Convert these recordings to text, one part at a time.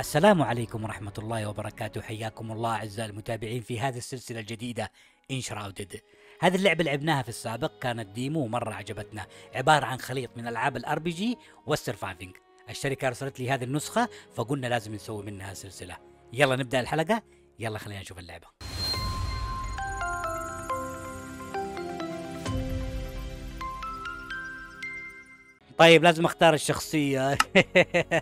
السلام عليكم ورحمة الله وبركاته حياكم الله أعزائي المتابعين في هذه السلسلة الجديدة انشراودد هذه اللعبة لعبناها في السابق كانت ديمو ومرة عجبتنا عبارة عن خليط من ألعاب الار بي جي والسرفايفنج الشركة أرسلت لي هذه النسخة فقلنا لازم نسوي منها سلسلة يلا نبدأ الحلقة يلا خلينا نشوف اللعبة طيب لازم اختار الشخصية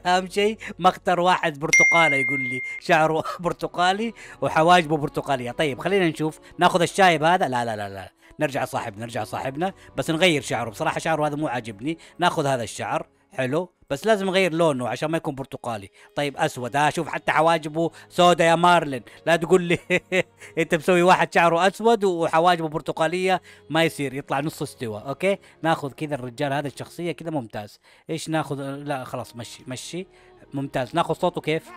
اهم شيء ما اختار واحد برتقالة يقول لي شعره برتقالي وحواجبه برتقالية طيب خلينا نشوف ناخذ الشايب هذا لا لا لا لا نرجع صاحبنا نرجع صاحبنا بس نغير شعره بصراحة شعره هذا مو عاجبني ناخذ هذا الشعر حلو بس لازم اغير لونه عشان ما يكون برتقالي طيب اسود ها شوف حتى حواجبه سوداء يا مارلين لا تقول لي انت مسوي واحد شعره اسود وحواجبه برتقاليه ما يصير يطلع نص استوى اوكي ناخذ كذا الرجال هذا الشخصيه كذا ممتاز ايش ناخذ لا خلاص مشي مشي ممتاز ناخذ صوته كيف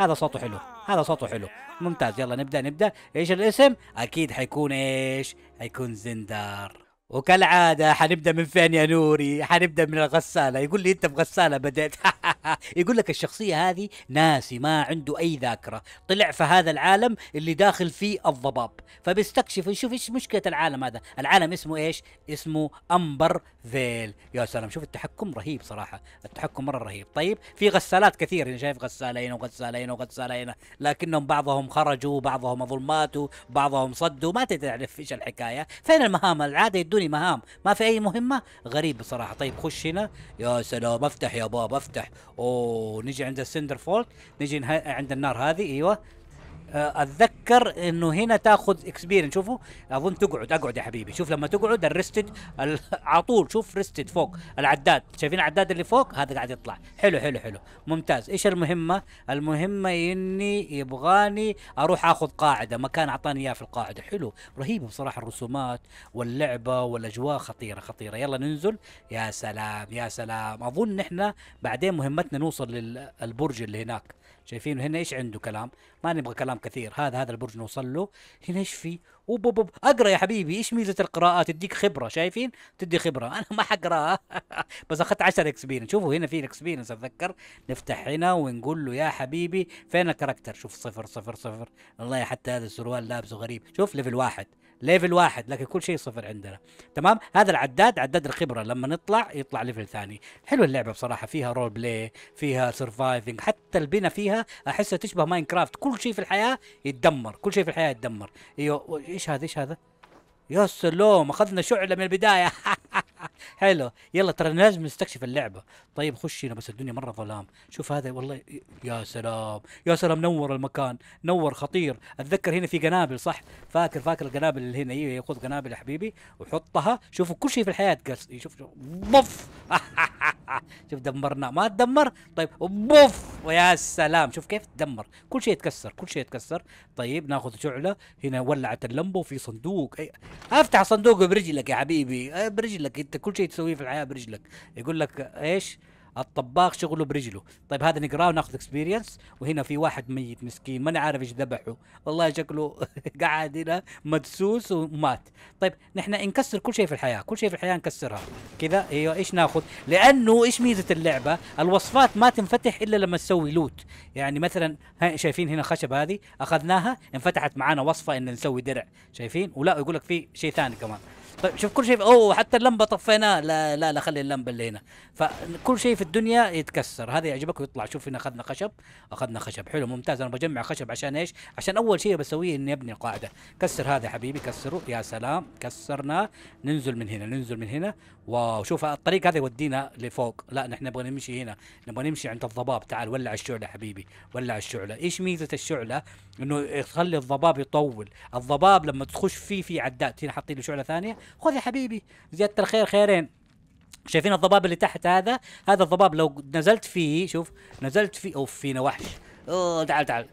هذا صوته حلو هذا صوته حلو ممتاز يلا نبدا نبدا ايش الاسم اكيد حيكون ايش حيكون زندار وكالعاده حنبدا من فين يا نوري حنبدا من الغساله يقول لي انت بغساله بدات يقول لك الشخصية هذه ناسي ما عنده أي ذاكرة طلع في هذا العالم اللي داخل فيه الضباب فبيستكشف يشوف ايش مشكلة العالم هذا العالم اسمه ايش اسمه أمبر فيل يا سلام شوف التحكم رهيب صراحة التحكم مرة رهيب طيب في غسالات كثير أنا شايف غسالة هنا وغسالة هنا وغسالة هنا لكنهم بعضهم خرجوا بعضهم ظلماتوا بعضهم صدوا ما تعرف ايش الحكاية فين المهام العادة يدوني مهام ما في أي مهمة غريب بصراحة طيب خش هنا يا سلام افتح يا باب افتح اوه نجي عند السندر فولت نجي عند النار هذه ايوه آه، اتذكر انه هنا تاخذ اكسبيرينس شوفوا اظن تقعد اقعد يا حبيبي شوف لما تقعد الريستد على طول شوف ريستد فوق العداد شايفين العداد اللي فوق هذا قاعد يطلع حلو حلو حلو ممتاز ايش المهمه المهمه اني يبغاني اروح اخذ قاعده مكان اعطاني اياه في القاعده حلو رهيبه بصراحه الرسومات واللعبه والاجواء خطيره خطيره يلا ننزل يا سلام يا سلام اظن احنا بعدين مهمتنا نوصل للبرج اللي هناك شايفين هنا ايش عنده كلام ما نبغى كلام كثير هذا هذا البرج نوصل له هنا ايش في اقرا يا حبيبي ايش ميزه القراءه تديك خبره شايفين تدي خبره انا ما حقراها بس اخذت 10 اكسبيرينس شوفوا هنا في الاكسبيرينس اتذكر نفتح هنا ونقول له يا حبيبي فين الكاركتر شوف صفر صفر صفر والله حتى هذا السروال لابسه غريب شوف ليفل واحد ليفل واحد لكن كل شيء صفر عندنا تمام هذا العداد عداد الخبره لما نطلع يطلع ليفل ثاني حلو اللعبه بصراحه فيها رول بلاي فيها سرفايفنج حتى البنى فيها احسها تشبه ماينكرافت كل شيء في الحياه يتدمر كل شيء في الحياه يتدمر ايوه ايش هذا ايش هذا يا سلام اخذنا شعله من البدايه حلو يلا ترى لازم نستكشف اللعبه طيب خش هنا بس الدنيا مره ظلام شوف هذا والله يا سلام يا سلام نور المكان نور خطير اتذكر هنا في قنابل صح فاكر فاكر القنابل اللي هنا ايوه خذ قنابل يا حبيبي وحطها شوفوا كل شيء في الحياه قص شوف شوف بف شوف دمرنا ما تدمر طيب بوف ويا سلام شوف كيف تدمر كل شيء يتكسر كل شيء يتكسر طيب ناخذ شعله هنا ولعت اللمبه وفي صندوق أي... افتح صندوق برجلك يا حبيبي برجلك انت كل شيء تسويه في الحياه برجلك يقول لك ايش الطباخ شغله برجله طيب هذا نقراه وناخذ اكسبيرينس وهنا في واحد ميت مسكين ما عارف ايش ذبحه والله شكله قاعد هنا مدسوس ومات طيب نحن نكسر كل شيء في الحياه كل شيء في الحياه نكسرها كذا ايوه ايش ناخذ لانه ايش ميزه اللعبه الوصفات ما تنفتح الا لما تسوي لوت يعني مثلا شايفين هنا خشب هذه اخذناها انفتحت معانا وصفه ان نسوي درع شايفين ولا يقول لك في شيء ثاني كمان طيب شوف كل شيء اوه حتى اللمبه طفيناها لا لا لا خلي اللمبه اللي هنا فكل شيء في الدنيا يتكسر هذا يعجبك ويطلع شوف هنا اخذنا خشب اخذنا خشب حلو ممتاز انا بجمع خشب عشان ايش؟ عشان اول شيء بسويه اني ابني القاعده كسر هذا حبيبي كسره يا سلام كسرناه ننزل من هنا ننزل من هنا واو شوف الطريق هذا يودينا لفوق لا نحن نبغى نمشي هنا نبغى نمشي عند الضباب تعال ولع الشعله حبيبي ولع الشعله ايش ميزه الشعله؟ انه يخلي الضباب يطول الضباب لما تخش فيه في عداد هنا حاطين له شعله ثانيه خذ يا حبيبي زياده الخير خيرين شايفين الضباب اللي تحت هذا هذا الضباب لو نزلت فيه شوف نزلت فيه اوف فينا وحش اوه تعال تعال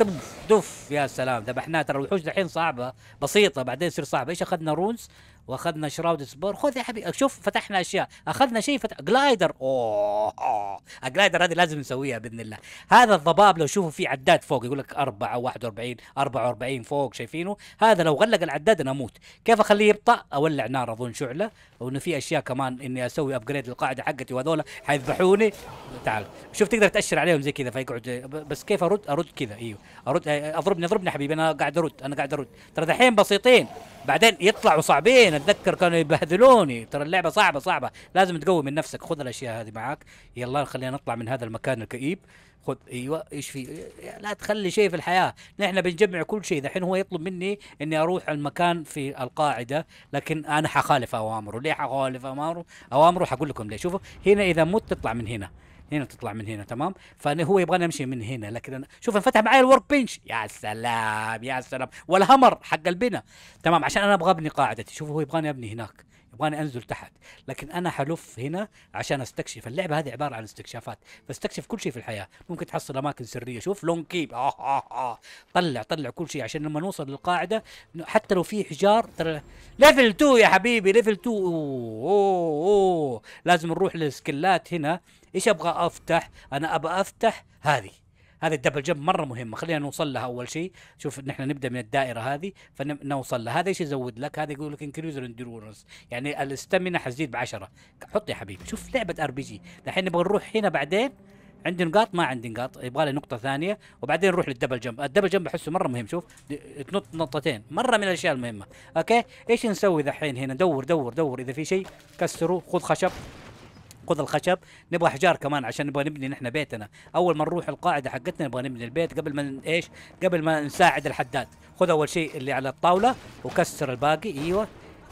دف دف يا سلام ذبحناه ترى الوحوش الحين صعبه بسيطه بعدين يصير صعبه ايش اخذنا رونز واخذنا شراود سبور خذ يا حبيبي شوف فتحنا اشياء اخذنا شيء فتح جلايدر اوه, أوه. الجلايدر هذه لازم نسويها باذن الله هذا الضباب لو شوفوا في عداد فوق يقول لك 4 41 44 فوق شايفينه هذا لو غلق العداد انا اموت كيف اخليه يبطا اولع نار اظن شعله وانه في اشياء كمان اني اسوي ابجريد للقاعده حقتي وهذول حيذبحوني تعال شوف تقدر تاشر عليهم زي كذا فيقعد بس كيف ارد ارد كذا ايوه ارد اضربني اضربني حبيبي انا قاعد ارد انا قاعد ارد ترى دحين بسيطين بعدين يطلعوا صعبين انا اتذكر كانوا يبهذلوني ترى اللعبه صعبه صعبه لازم تقوي من نفسك خذ الاشياء هذه معاك يلا خلينا نطلع من هذا المكان الكئيب خذ ايوه ايش في لا تخلي شيء في الحياه نحن بنجمع كل شيء دحين هو يطلب مني اني اروح المكان في القاعده لكن انا حخالف اوامره ليه حخالف اوامره اوامره حقول لكم ليه شوفوا هنا اذا مت تطلع من هنا هنا تطلع من هنا تمام فانا هو يبغى نمشي من هنا لكن انا شوف انفتح معي الورك بنش يا سلام يا سلام والهمر حق البناء تمام عشان انا ابغى ابني قاعدتي شوف هو يبغاني ابني هناك يبغاني انزل تحت لكن انا حلف هنا عشان استكشف اللعبه هذه عباره عن استكشافات فاستكشف كل شيء في الحياه ممكن تحصل اماكن سريه شوف لون كيب آه،, آه آه آه. طلع طلع كل شيء عشان لما نوصل للقاعده حتى لو في حجار ترى ليفل 2 يا حبيبي ليفل 2 أوه, أوه, اوه لازم نروح للسكلات هنا ايش ابغى افتح انا ابغى افتح هذه هذه الدبل جمب مره مهمه خلينا نوصل لها اول شيء شوف نحن نبدا من الدائره هذه فنوصل لها هذا ايش يزود لك هذا يقول لك انكريز الاندورنس يعني الاستمنه حتزيد ب 10 حط يا حبيبي شوف لعبه ار بي جي الحين نبغى نروح هنا بعدين عندي نقاط ما عندي نقاط يبغى لي نقطه ثانيه وبعدين نروح للدبل جمب الدبل جمب احسه مره مهم شوف تنط نطتين مره من الاشياء المهمه اوكي ايش نسوي دحين هنا دور دور دور اذا في شيء كسره خذ خشب خذ الخشب نبغى احجار كمان عشان نبغى نبني نحن بيتنا اول ما نروح القاعده حقتنا نبغى نبني البيت قبل ما ايش قبل ما نساعد الحداد خذ اول شيء اللي على الطاوله وكسر الباقي ايوه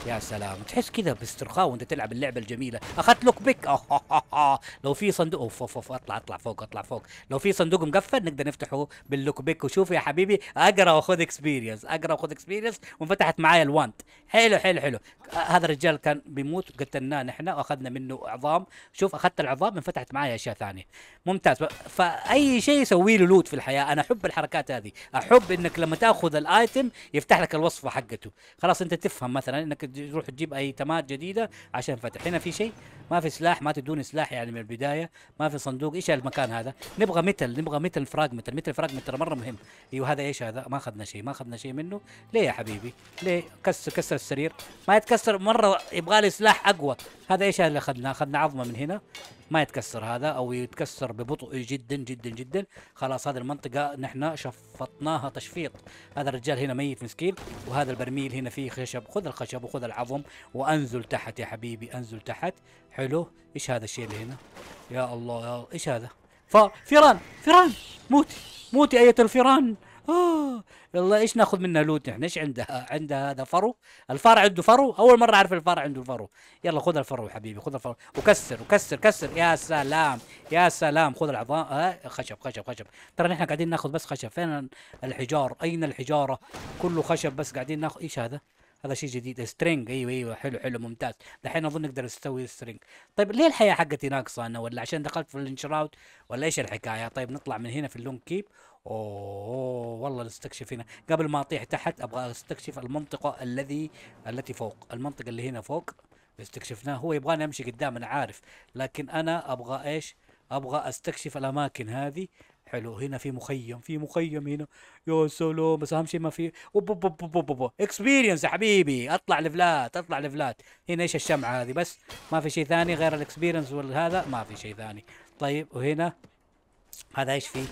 يا سلام تحس كذا باسترخاء وانت تلعب اللعبه الجميله اخذت لوك بيك أوه لو في صندوق اوف اوف اوف اطلع اطلع فوق اطلع فوق لو في صندوق مقفل نقدر نفتحه باللوك بيك وشوف يا حبيبي اقرا واخذ اكسبيرينس اقرا واخذ اكسبيرينس وانفتحت معايا الوانت حلو حلو حلو هذا الرجال كان بيموت قتلناه نحن واخذنا منه عظام شوف اخذت العظام انفتحت معايا اشياء ثانيه ممتاز فاي شيء يسوي له لوت في الحياه انا احب الحركات هذه احب انك لما تاخذ الايتم يفتح لك الوصفه حقته خلاص انت تفهم مثلا انك تروح تجيب اي تمات جديده عشان فتح هنا في شيء ما في سلاح ما تدون سلاح يعني من البدايه ما في صندوق ايش المكان هذا نبغى متل نبغى متل فراجمنت مثل فراجمنت ترى مره مهم ايوه هذا ايش هذا ما اخذنا شيء ما اخذنا شيء منه ليه يا حبيبي ليه كسر كسر السرير ما يتكسر مره يبغى لي سلاح اقوى هذا ايش اللي اخذناه اخذنا عظمه من هنا ما يتكسر هذا او يتكسر ببطء جدا جدا جدا خلاص هذه المنطقه نحن شفطناها تشفيط هذا الرجال هنا ميت مسكين وهذا البرميل هنا فيه خشب خذ الخشب وخذ العظم وانزل تحت يا حبيبي انزل تحت حلو ايش هذا الشيء اللي هنا يا الله يا ايش هذا فيران فيران موتي موتي اية الفيران آه يلا ايش ناخذ منها لوت نحن ايش عندها عندها هذا فرو الفار عنده فرو اول مره اعرف الفار عنده فرو يلا خذ الفرو حبيبي خذ الفرو وكسر وكسر كسر يا سلام يا سلام خذ العظام آه خشب خشب خشب ترى نحن قاعدين ناخذ بس خشب فين الحجار اين الحجاره كله خشب بس قاعدين ناخذ ايش هذا هذا شيء جديد سترينج ايوه ايوه حلو حلو ممتاز دحين اظن نقدر نسوي سترينج طيب ليه الحياه حقتي ناقصه انا ولا عشان دخلت في الانشراوت ولا ايش الحكايه طيب نطلع من هنا في اللون كيب اوه والله نستكشف هنا قبل ما اطيح تحت ابغى استكشف المنطقه الذي التي فوق المنطقه اللي هنا فوق استكشفناها هو يبغاني امشي قدام انا عارف لكن انا ابغى ايش ابغى استكشف الاماكن هذه حلو هنا في مخيم في مخيم هنا يا سلام بس اهم شيء ما في اكسبيرينس يا حبيبي اطلع لفلات اطلع لفلات هنا ايش الشمعه هذه بس ما في شيء ثاني غير الاكسبيرينس والهذا ما في شيء ثاني طيب وهنا هذا ايش فيه؟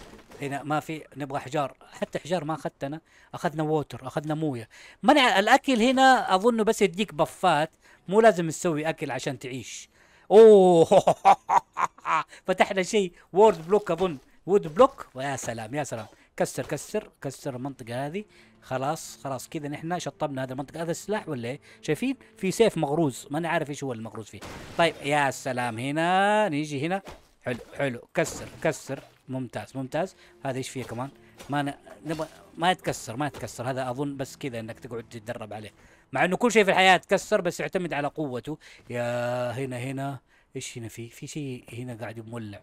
هنا ما في نبغى حجار حتى حجار ما اخذت انا اخذنا ووتر اخذنا مويه منع الاكل هنا اظنه بس يديك بفات مو لازم تسوي اكل عشان تعيش اوه فتحنا شيء وورد بلوك اظن وود بلوك ويا سلام يا سلام كسر كسر كسر المنطقه هذه خلاص خلاص كذا نحن شطبنا هذا المنطقه هذا السلاح ولا ايه شايفين في سيف مغروز ما عارف ايش هو المغروز فيه طيب يا سلام هنا نيجي هنا حلو حلو كسر كسر ممتاز ممتاز هذا ايش فيه كمان ما ن... نبغى ما يتكسر ما يتكسر هذا اظن بس كذا انك تقعد تتدرب عليه مع انه كل شيء في الحياه يتكسر بس يعتمد على قوته يا هنا هنا ايش هنا في في شيء هنا قاعد يمولع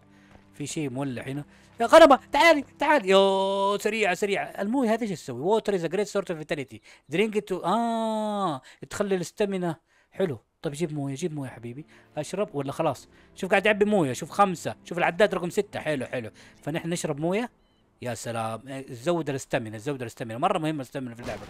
في شيء مولع هنا يا غربه تعالي تعالي يو سريعه سريعه المويه هذا ايش تسوي ووتر از ا جريت سورت اوف فيتاليتي درينك تو اه تخلي الاستمنه حلو طيب جيب مويه جيب مويه حبيبي اشرب ولا خلاص شوف قاعد يعبي مويه شوف خمسة شوف العداد رقم ستة حلو حلو فنحن نشرب مويه يا سلام زود الاستامينا زود الاستامينا مره مهمه الاستامينا في اللعبه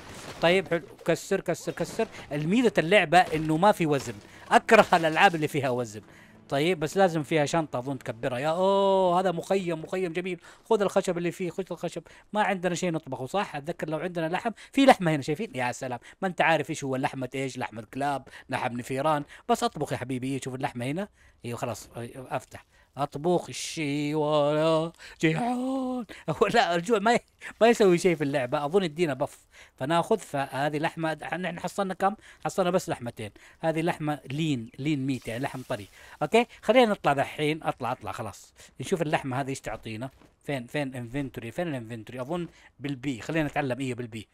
طيب حلو كسر كسر كسر الميزه اللعبه انه ما في وزن اكره الالعاب اللي فيها وزن طيب بس لازم فيها شنطه اظن تكبرها يا اوه هذا مخيم مخيم جميل خذ الخشب اللي فيه خذ الخشب ما عندنا شيء نطبخه صح اتذكر لو عندنا لحم في لحمه هنا شايفين يا سلام ما انت عارف ايش هو لحمه ايش لحمه كلاب لحم نفيران بس اطبخ يا حبيبي إيه، شوف اللحمه هنا ايوه خلاص افتح اطبخ الشي ولا جيعان لا الجوع ما ي... ما يسوي شيء في اللعبه اظن يدينا بف فناخذ فهذه لحمه احنا حصلنا كم؟ حصلنا بس لحمتين هذه لحمه لين لين ميت يعني لحم طري اوكي خلينا نطلع ذحين اطلع اطلع خلاص نشوف اللحمه هذه ايش تعطينا فين فين انفنتوري فين الانفنتوري اظن بالبي خلينا نتعلم ايه بالبي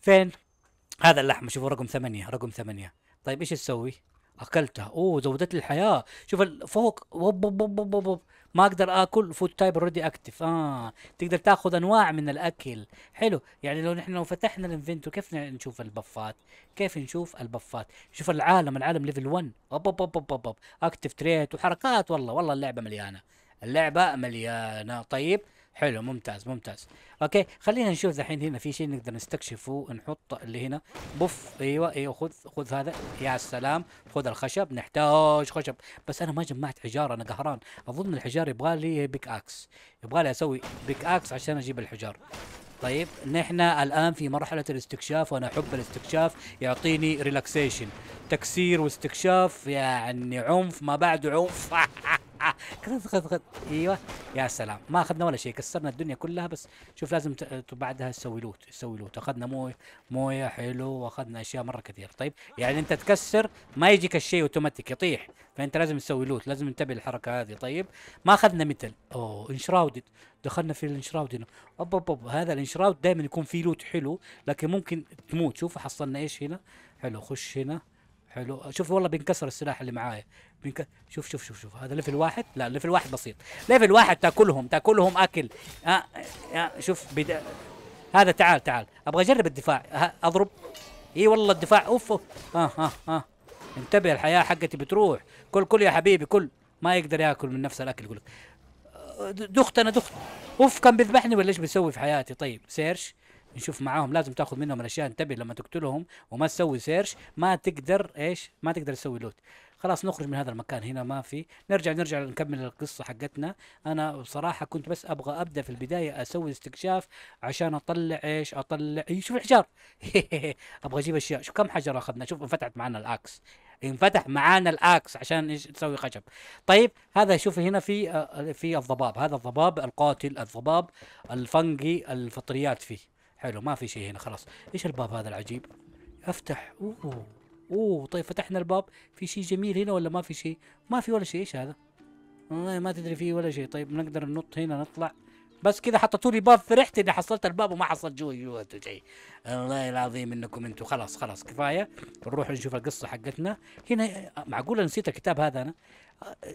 فين هذا اللحم شوفوا رقم ثمانية رقم ثمانية طيب ايش تسوي اكلتها اوه زودت لي الحياه شوف فوق وب وب وب وب ما اقدر اكل فود تايب اوريدي اكتف اه تقدر تاخذ انواع من الاكل حلو يعني لو نحن لو فتحنا الانفنتو كيف نشوف البفات كيف نشوف البفات شوف العالم العالم ليفل 1 اوب اوب اوب اوب اكتف تريت وحركات والله والله اللعبه مليانه اللعبه مليانه طيب حلو ممتاز ممتاز اوكي خلينا نشوف دحين هنا في شيء نقدر نستكشفه نحط اللي هنا بوف ايوه ايوه خذ خذ هذا يا سلام خذ الخشب نحتاج خشب بس انا ما جمعت حجار انا قهران اظن الحجار يبغى لي بيك اكس يبغى لي اسوي بيك اكس عشان اجيب الحجار طيب نحن الان في مرحله الاستكشاف وانا احب الاستكشاف يعطيني ريلاكسيشن تكسير واستكشاف يعني عنف ما بعد عنف خذ خذ خذ ايوه يا سلام ما اخذنا ولا شيء كسرنا الدنيا كلها بس شوف لازم بعدها تسوي لوت تسوي لوت اخذنا مويه مويه حلو واخذنا اشياء مره كثير طيب يعني انت تكسر ما يجيك الشيء اوتوماتيك يطيح فانت لازم تسوي لوت لازم تنتبه للحركه هذه طيب ما اخذنا مثل اوه انشراودد دخلنا في الانشراود هنا اوب اوب, أوب. هذا الانشراود دائما يكون فيه لوت حلو لكن ممكن تموت شوف حصلنا ايش هنا حلو خش هنا حلو شوف والله بينكسر السلاح اللي معايا بينك... شوف شوف شوف شوف هذا ليفل واحد لا ليفل واحد بسيط ليفل واحد تاكلهم تاكلهم اكل آه آه, آه، شوف بدا... هذا تعال تعال ابغى اجرب الدفاع اضرب اي والله الدفاع اوف اه اه اه انتبه الحياه حقتي بتروح كل كل يا حبيبي كل ما يقدر ياكل من نفس الاكل يقول لك آه، دخت انا دخت اوف كان بيذبحني ولا ايش بيسوي في حياتي طيب سيرش نشوف معاهم لازم تاخذ منهم الاشياء انتبه لما تقتلهم وما تسوي سيرش ما تقدر ايش ما تقدر تسوي لوت خلاص نخرج من هذا المكان هنا ما في نرجع نرجع نكمل القصه حقتنا انا بصراحه كنت بس ابغى ابدا في البدايه اسوي استكشاف عشان اطلع ايش اطلع إيه، شوف الحجار ابغى اجيب اشياء شوف كم حجر اخذنا شوف انفتحت معنا الاكس انفتح معانا الاكس عشان ايش تسوي خشب طيب هذا شوف هنا في آه، في الضباب هذا الضباب القاتل الضباب الفنجي الفطريات فيه حلو ما في شيء هنا خلاص ايش الباب هذا العجيب افتح اوه اوه طيب فتحنا الباب في شيء جميل هنا ولا ما في شيء ما في ولا شيء ايش هذا والله ما تدري فيه ولا شيء طيب نقدر ننط هنا نطلع بس كذا حطيتوا لي باب فرحت اني حصلت الباب وما حصلت جوي جوا شيء الله العظيم انكم انتم خلاص خلاص كفايه نروح نشوف القصه حقتنا هنا معقوله نسيت الكتاب هذا انا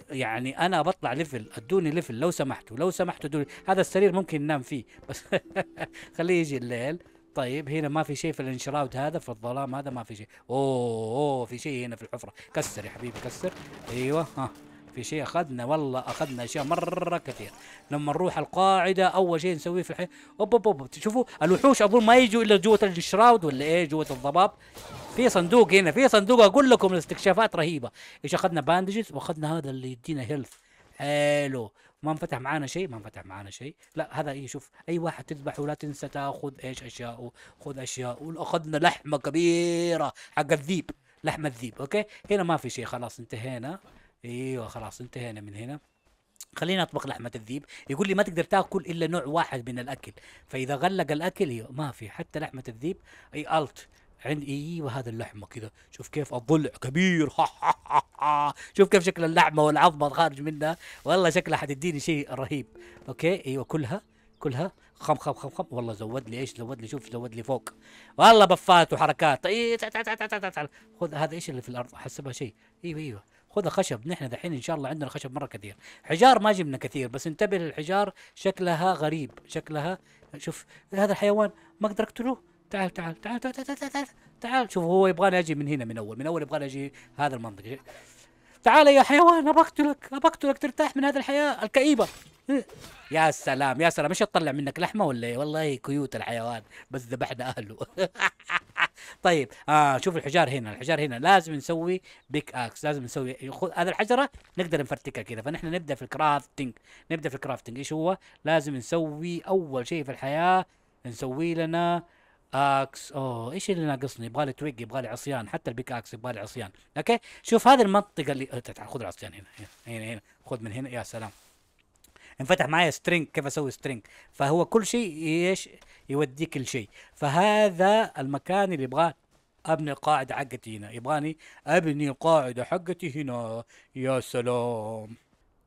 يعني انا بطلع ليفل ادوني ليفل لو سمحتوا لو سمحتوا دوني هذا السرير ممكن ننام فيه بس خليه يجي الليل طيب هنا ما في شيء في الانشراود هذا في الظلام هذا ما في شيء اوه اوه في شيء هنا في الحفره كسر يا حبيبي كسر ايوه ها في شيء أخذنا والله أخذنا أشياء مرة كثير لما نروح القاعدة أول شيء نسويه في الحين أوب أوب أوب تشوفوا الوحوش أظن ما يجوا إلا جوة الشراود ولا إيه جوة الضباب في صندوق هنا في صندوق أقول لكم الاستكشافات رهيبة إيش أخذنا باندجز وأخذنا هذا اللي يدينا هيلث حلو ما انفتح معانا شيء ما انفتح معانا شيء لا هذا اي شوف اي واحد تذبحه لا تنسى تاخذ ايش اشياءه خذ اشياء واخذنا لحمه كبيره حق الذيب لحمه الذيب اوكي هنا ما في شيء خلاص انتهينا ايوه خلاص انتهينا من هنا خليني اطبخ لحمه الذيب يقول لي ما تقدر تاكل الا نوع واحد من الاكل فاذا غلق الاكل ما في حتى لحمه الذيب اي الت عند ايوه هذا اللحمه كذا شوف كيف الضلع كبير ها ها ها ها. شوف كيف شكل اللحمه والعظمه خارج منها والله شكلها حتديني شيء رهيب اوكي ايوه كلها كلها خم خم خم خم والله زود لي ايش زود لي شوف زود لي فوق والله بفات وحركات إيه، خذ هذا ايش اللي في الارض حسبها شيء ايوه ايوه خذ خشب نحن دحين ان شاء الله عندنا خشب مره كثير حجار ما جبنا كثير بس انتبه للحجار شكلها غريب شكلها شوف هذا الحيوان ما اقدر اقتله تعال تعال تعال تعال تعال, تعال, تعال, تعال, تعال. شوف هو يبغاني اجي من هنا من اول من اول يبغاني اجي هذا المنطقه تعال يا حيوان أبقتلك أبقتلك ترتاح من هذه الحياة الكئيبة يا سلام يا سلام مش تطلع منك لحمة ولا ايه والله كيوت الحيوان بس ذبحنا أهله طيب آه شوف الحجار هنا الحجار هنا لازم نسوي بيك اكس لازم نسوي خذ هذه الحجرة نقدر نفرتكها كذا فنحن نبدأ في الكرافتنج نبدأ في الكرافتنج ايش هو لازم نسوي أول شيء في الحياة نسوي لنا اكس او ايش اللي ناقصني يبغى لي تويج يبغى لي عصيان حتى البيك اكس يبغى لي عصيان اوكي شوف هذه المنطقه اللي أه، تعال خذ العصيان هنا هنا هنا, خذ من هنا يا سلام انفتح معايا سترينج كيف اسوي سترينج فهو كل شيء ايش يوديك لشيء فهذا المكان اللي يبغاه ابني القاعده حقتي هنا يبغاني ابني القاعده حقتي هنا يا سلام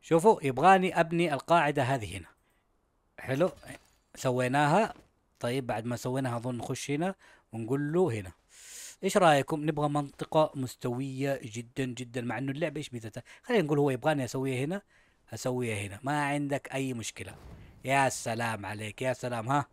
شوفوا يبغاني ابني القاعده هذه هنا حلو سويناها طيب بعد ما سويناها اظن نخش هنا ونقول له هنا ايش رايكم نبغى منطقه مستويه جدا جدا مع انه اللعبه ايش ميزتها خلينا نقول هو يبغاني اسويها هنا اسويها هنا ما عندك اي مشكله يا سلام عليك يا سلام ها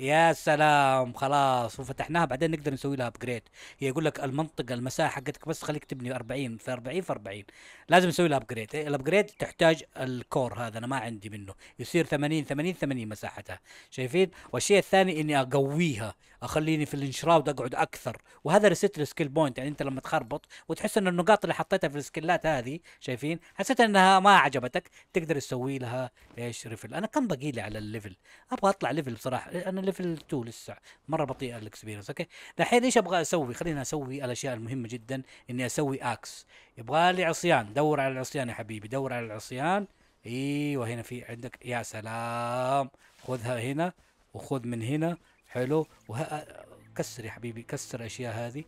يا سلام خلاص وفتحناها بعدين نقدر نسوي لها ابجريد هي يقول لك المنطقه المساحه حقتك بس خليك تبني 40 في 40 في 40 لازم نسوي لها ابجريد الابجريد تحتاج الكور هذا انا ما عندي منه يصير 80 80 80 مساحتها شايفين والشيء الثاني اني اقويها اخليني في الانشراود اقعد اكثر وهذا ريست السكيل بوينت يعني انت لما تخربط وتحس ان النقاط اللي حطيتها في السكيلات هذه شايفين حسيت انها ما عجبتك تقدر تسوي لها ايش ريفل انا كم باقي لي على الليفل ابغى اطلع ليفل بصراحه انا ليفل 2 لسه مره بطيئه الاكسبيرينس اوكي الحين ايش ابغى اسوي خلينا اسوي الاشياء المهمه جدا اني اسوي اكس يبغى لي عصيان دور على العصيان يا حبيبي دور على العصيان ايوه هنا في عندك يا سلام خذها هنا وخذ من هنا حلو وه... كسر يا حبيبي كسر الاشياء هذه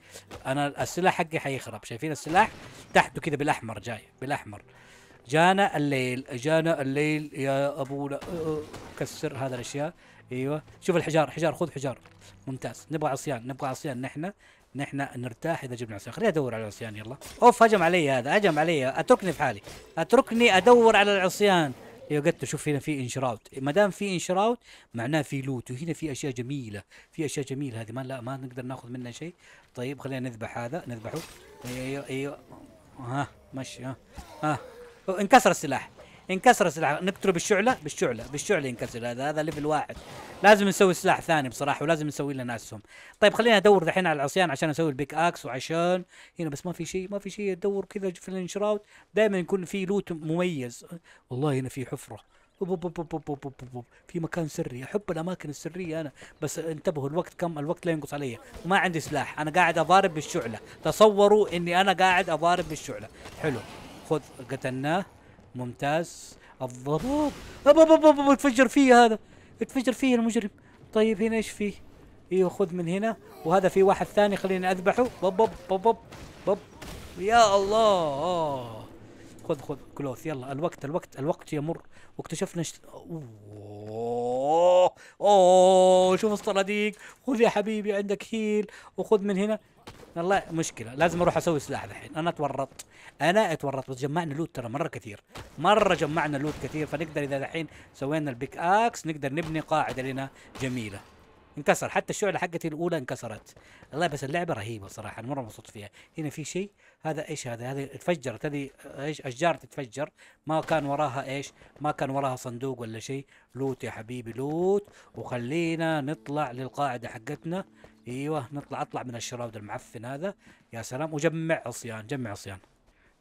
انا السلاح حقي حيخرب شايفين السلاح تحته كذا بالاحمر جاي بالاحمر جانا الليل جانا الليل يا ابونا أه، أه، كسر هذا الاشياء ايوه شوف الحجار حجار خذ حجار ممتاز نبغى عصيان نبغى عصيان نحن نحن نرتاح اذا جبنا عصيان خليني ادور على العصيان يلا اوف هجم علي هذا هجم علي اتركني في حالي اتركني ادور على العصيان ايوه قلت شوف هنا في انشراوت ما دام في انشراوت معناه في لوت وهنا في اشياء جميله في اشياء جميله هذه ما لا ما نقدر ناخذ منها شيء طيب خلينا نذبح هذا نذبحه ايوه ايوه, أيوه. ها مشي ها ها انكسر السلاح انكسر السلاح نقتله بالشعله بالشعله بالشعله ينكسر هذا هذا ليفل واحد لازم نسوي سلاح ثاني بصراحه ولازم نسوي لنا اسهم طيب خلينا ادور دحين على العصيان عشان اسوي البيك اكس وعشان هنا بس ما في شيء ما في شيء ادور كذا في الانشراوت دائما يكون في لوت مميز والله هنا في حفره في مكان سري احب الاماكن السريه انا بس انتبهوا الوقت كم الوقت لا ينقص علي ما عندي سلاح انا قاعد اضارب بالشعله تصوروا اني انا قاعد اضارب بالشعله حلو خذ قتلناه ممتاز الضباب ابا تفجر فيه هذا تفجر فيه المجرم طيب هنا ايش فيه ايوه خذ من هنا وهذا في واحد ثاني خليني اذبحه بب بب بب بب, بب. يا الله خذ خذ كلوث يلا الوقت الوقت الوقت يمر واكتشفنا شت... اوه اوه شوف الصناديق خذ يا حبيبي عندك هيل وخذ من هنا والله مشكله لازم اروح اسوي سلاح الحين انا اتورطت انا اتورطت بس جمعنا لوت ترى مره كثير مره جمعنا لوت كثير فنقدر اذا الحين سوينا البيك اكس نقدر نبني قاعده لنا جميله انكسر حتى الشعله حقتي الاولى انكسرت الله بس اللعبه رهيبه صراحه انا مره مبسوط فيها هنا في شيء هذا ايش هذا هذه اتفجرت هذه ايش اشجار تتفجر ما كان وراها ايش ما كان وراها صندوق ولا شيء لوت يا حبيبي لوت وخلينا نطلع للقاعده حقتنا ايوه نطلع اطلع من الشراب المعفن هذا يا سلام وجمع عصيان جمع عصيان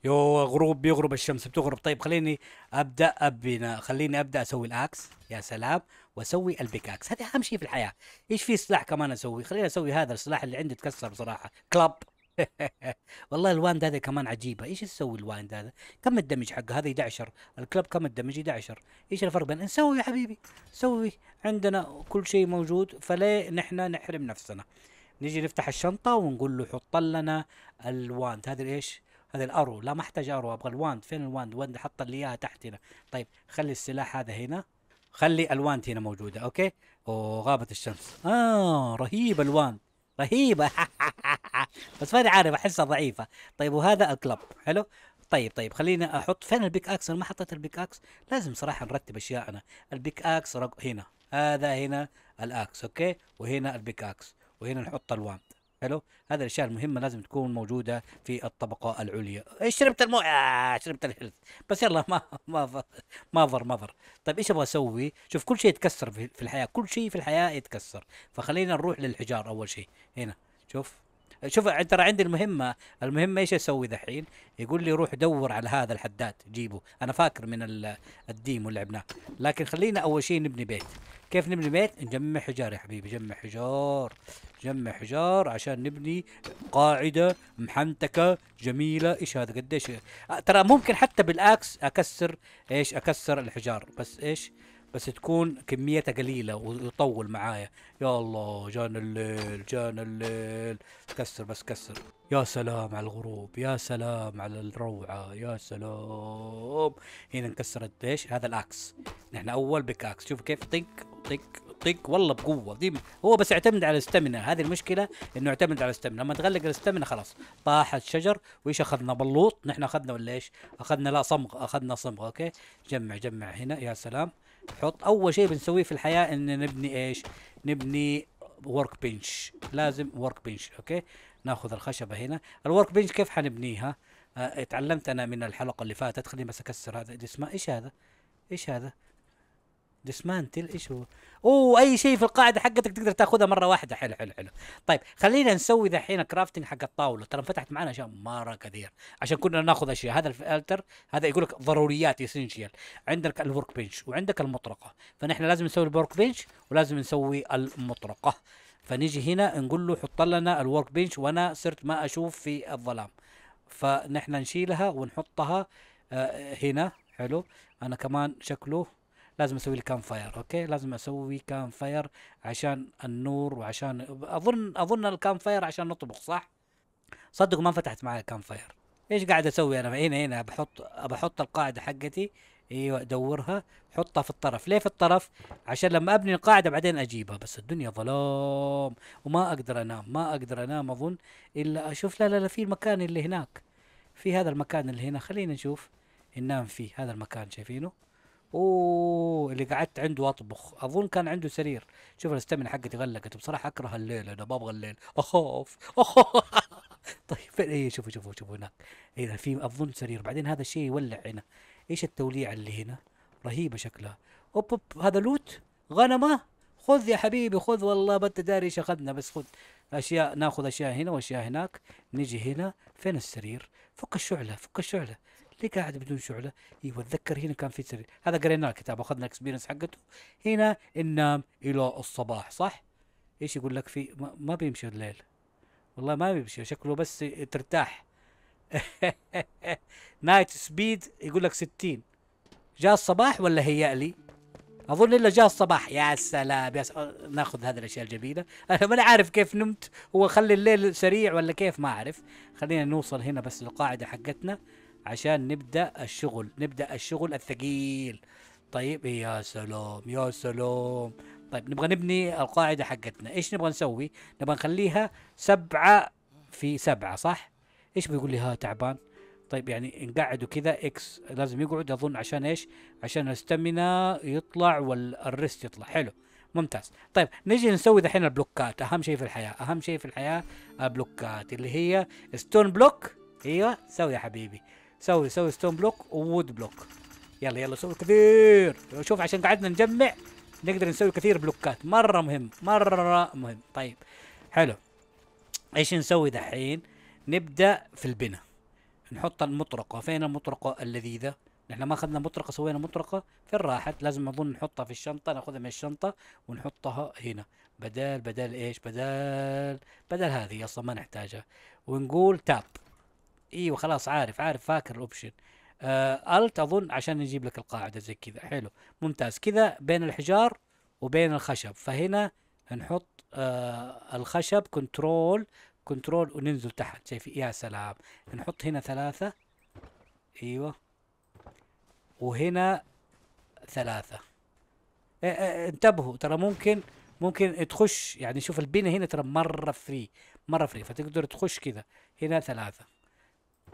يو غروب بيغرب الشمس بتغرب طيب خليني ابدا ابنا خليني ابدا اسوي الاكس يا سلام واسوي البيكاكس هذا اهم شيء في الحياه ايش في سلاح كمان اسوي خليني اسوي هذا السلاح اللي عندي تكسر بصراحه كلاب والله الواند هذا كمان عجيبه ايش تسوي الواند هذا كم الدمج حقه هذا 11 الكلب كم الدمج 11 ايش الفرق بين نسوي يا حبيبي سوي عندنا كل شيء موجود فليه نحن نحرم نفسنا نجي نفتح الشنطه ونقول له حط لنا الواند هذا ايش هذا الارو لا ما احتاج ارو ابغى الواند فين الواند وين حط لي اياها تحت هنا طيب خلي السلاح هذا هنا خلي الواند هنا موجوده اوكي اوه غابت الشمس اه رهيب الواند رهيبه بس ماني عارف احسها ضعيفه طيب وهذا الكلب حلو طيب طيب خليني احط فين البيك اكس انا ما حطيت البيك اكس لازم صراحه نرتب اشياءنا البيك اكس رق... هنا هذا هنا الاكس اوكي وهنا البيك اكس وهنا نحط الوان حلو هذه الاشياء المهمه لازم تكون موجوده في الطبقه العليا ايش شربت المويه آه شربت الهلت بس يلا ما ما ما ضر ما ضر طيب ايش ابغى اسوي شوف كل شيء يتكسر في الحياه كل شيء في الحياه يتكسر فخلينا نروح للحجار اول شيء هنا شوف شوف ترى عندي المهمه المهمه ايش اسوي دحين يقول لي روح دور على هذا الحداد جيبه انا فاكر من الديم اللي لعبناه لكن خلينا اول شيء نبني بيت كيف نبني بيت نجمع حجار يا حبيبي جمع حجار جمع حجار عشان نبني قاعدة محنتكة جميلة ايش هذا قديش ترى ممكن حتى بالاكس اكسر ايش اكسر الحجار بس ايش بس تكون كميتها قليلة ويطول معايا يا الله جانا الليل جانا الليل كسر بس كسر يا سلام على الغروب يا سلام على الروعة يا سلام هنا انكسرت ايش هذا الاكس نحن اول بكاكس شوف كيف طق طق طق والله بقوه دي هو بس يعتمد على الاستمنة هذه المشكله انه يعتمد على الاستمنة لما تغلق الاستمنة خلاص طاح الشجر وايش اخذنا بلوط نحن اخذنا ولا ايش اخذنا لا صمغ اخذنا صمغ اوكي جمع جمع هنا يا سلام حط اول شيء بنسويه في الحياه ان نبني ايش نبني ورك بنش لازم ورك بنش اوكي ناخذ الخشبه هنا الورك بنش كيف حنبنيها آه، اتعلمت انا من الحلقه اللي فاتت خليني بس اكسر هذا اسمه ايش هذا ايش هذا ديسمانتل ايش هو؟ اوه اي شيء في القاعده حقتك تقدر تاخذها مره واحده حلو حلو حلو طيب خلينا نسوي ذحين كرافتنج حق الطاوله ترى انفتحت معنا اشياء مره كثير عشان كنا ناخذ اشياء هذا الفلتر هذا يقول لك ضروريات اسينشال عندك الورك بنش وعندك المطرقه فنحن لازم نسوي الورك بنش ولازم نسوي المطرقه فنيجي هنا نقول له حط لنا الورك بنش وانا صرت ما اشوف في الظلام فنحن نشيلها ونحطها آه، هنا حلو انا كمان شكله لازم اسوي لي كام فاير اوكي لازم اسوي كام فاير عشان النور وعشان اظن اظن الكام فاير عشان نطبخ صح صدق ما فتحت معي كام فاير ايش قاعد اسوي انا هنا هنا بحط بحط القاعده حقتي ايوه ادورها حطها في الطرف ليه في الطرف عشان لما ابني القاعده بعدين اجيبها بس الدنيا ظلام وما اقدر انام ما اقدر انام اظن الا اشوف لا لا لا في المكان اللي هناك في هذا المكان اللي هنا خلينا نشوف ننام فيه هذا المكان شايفينه اوه اللي قعدت عنده اطبخ اظن كان عنده سرير شوف الاستمنة حقتي غلقت بصراحه اكره الليل انا ما ابغى الليل اخاف اخاف طيب فين ايه شوفوا شوفوا شوفوا هناك هنا إيه، في اظن سرير بعدين هذا الشيء يولع هنا ايش التوليعه اللي هنا رهيبه شكلها اوب اوب هذا لوت غنمه خذ يا حبيبي خذ والله ما انت داري ايش اخذنا بس خذ اشياء ناخذ اشياء هنا واشياء هناك نجي هنا فين السرير فك الشعله فك الشعله ليه قاعد بدون شعله؟ ايوه اتذكر هنا كان في سر هذا قريناه الكتاب واخذنا الاكسبيرينس حقته هنا ننام الى الصباح صح؟ ايش يقول لك في ما, ما بيمشي الليل والله ما بيمشي شكله بس ترتاح نايت سبيد يقول لك 60 جاء الصباح ولا هيأ لي؟ اظن الا جاء الصباح يا سلام يا سلام. آه، ناخذ هذه الاشياء الجميله انا ماني عارف كيف نمت هو خلي الليل سريع ولا كيف ما اعرف خلينا نوصل هنا بس للقاعده حقتنا عشان نبدا الشغل نبدا الشغل الثقيل طيب يا سلام يا سلام طيب نبغى نبني القاعده حقتنا ايش نبغى نسوي نبغى نخليها سبعة في سبعة صح ايش بيقول لي ها تعبان طيب يعني نقعده كذا اكس لازم يقعد اظن عشان ايش عشان الستامينا يطلع والريست يطلع حلو ممتاز طيب نجي نسوي دحين البلوكات اهم شيء في الحياه اهم شيء في الحياه البلوكات اللي هي ستون بلوك ايوه سوي يا حبيبي سوي سوي ستون بلوك وود بلوك يلا يلا سوي كثير شوف عشان قعدنا نجمع نقدر نسوي كثير بلوكات مرة مهم مرة مهم طيب حلو ايش نسوي دحين نبدأ في البناء نحط المطرقة فين المطرقة اللذيذة نحن ما اخذنا مطرقة سوينا مطرقة فين راحت لازم اظن نحطها في الشنطة ناخذها من الشنطة ونحطها هنا بدل بدل ايش بدل بدل هذه اصلا ما نحتاجها ونقول تاب ايوه خلاص عارف عارف فاكر الاوبشن آه الت اظن عشان يجيب لك القاعده زي كذا حلو ممتاز كذا بين الحجار وبين الخشب فهنا نحط آه الخشب كنترول كنترول وننزل تحت شايف يا سلام نحط هنا ثلاثة ايوه وهنا ثلاثة اه اه انتبهوا ترى ممكن ممكن تخش يعني شوف البنا هنا ترى مرة فري مرة فري فتقدر تخش كذا هنا ثلاثة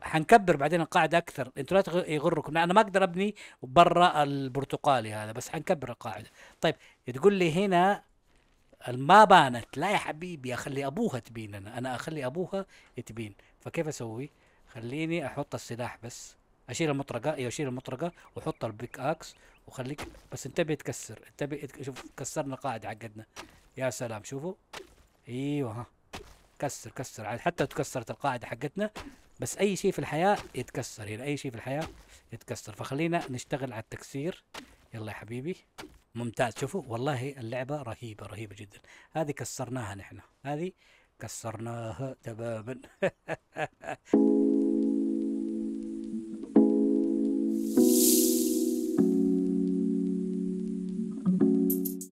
حنكبر بعدين القاعده اكثر انتوا لا يغركم انا ما اقدر ابني برا البرتقالي هذا بس حنكبر القاعده طيب تقول لي هنا ما بانت لا يا حبيبي اخلي ابوها تبين انا انا اخلي ابوها تبين فكيف اسوي خليني احط السلاح بس اشيل المطرقه ايوه اشيل المطرقه واحط البيك اكس وخليك بس انتبه تكسر انتبه شوف كسرنا القاعده حقتنا يا سلام شوفوا ايوه ها كسر كسر حتى تكسرت القاعده حقتنا بس اي شيء في الحياه يتكسر يعني اي شيء في الحياه يتكسر فخلينا نشتغل على التكسير يلا يا حبيبي ممتاز شوفوا والله اللعبه رهيبه رهيبه جدا هذه كسرناها نحن هذه كسرناها تماما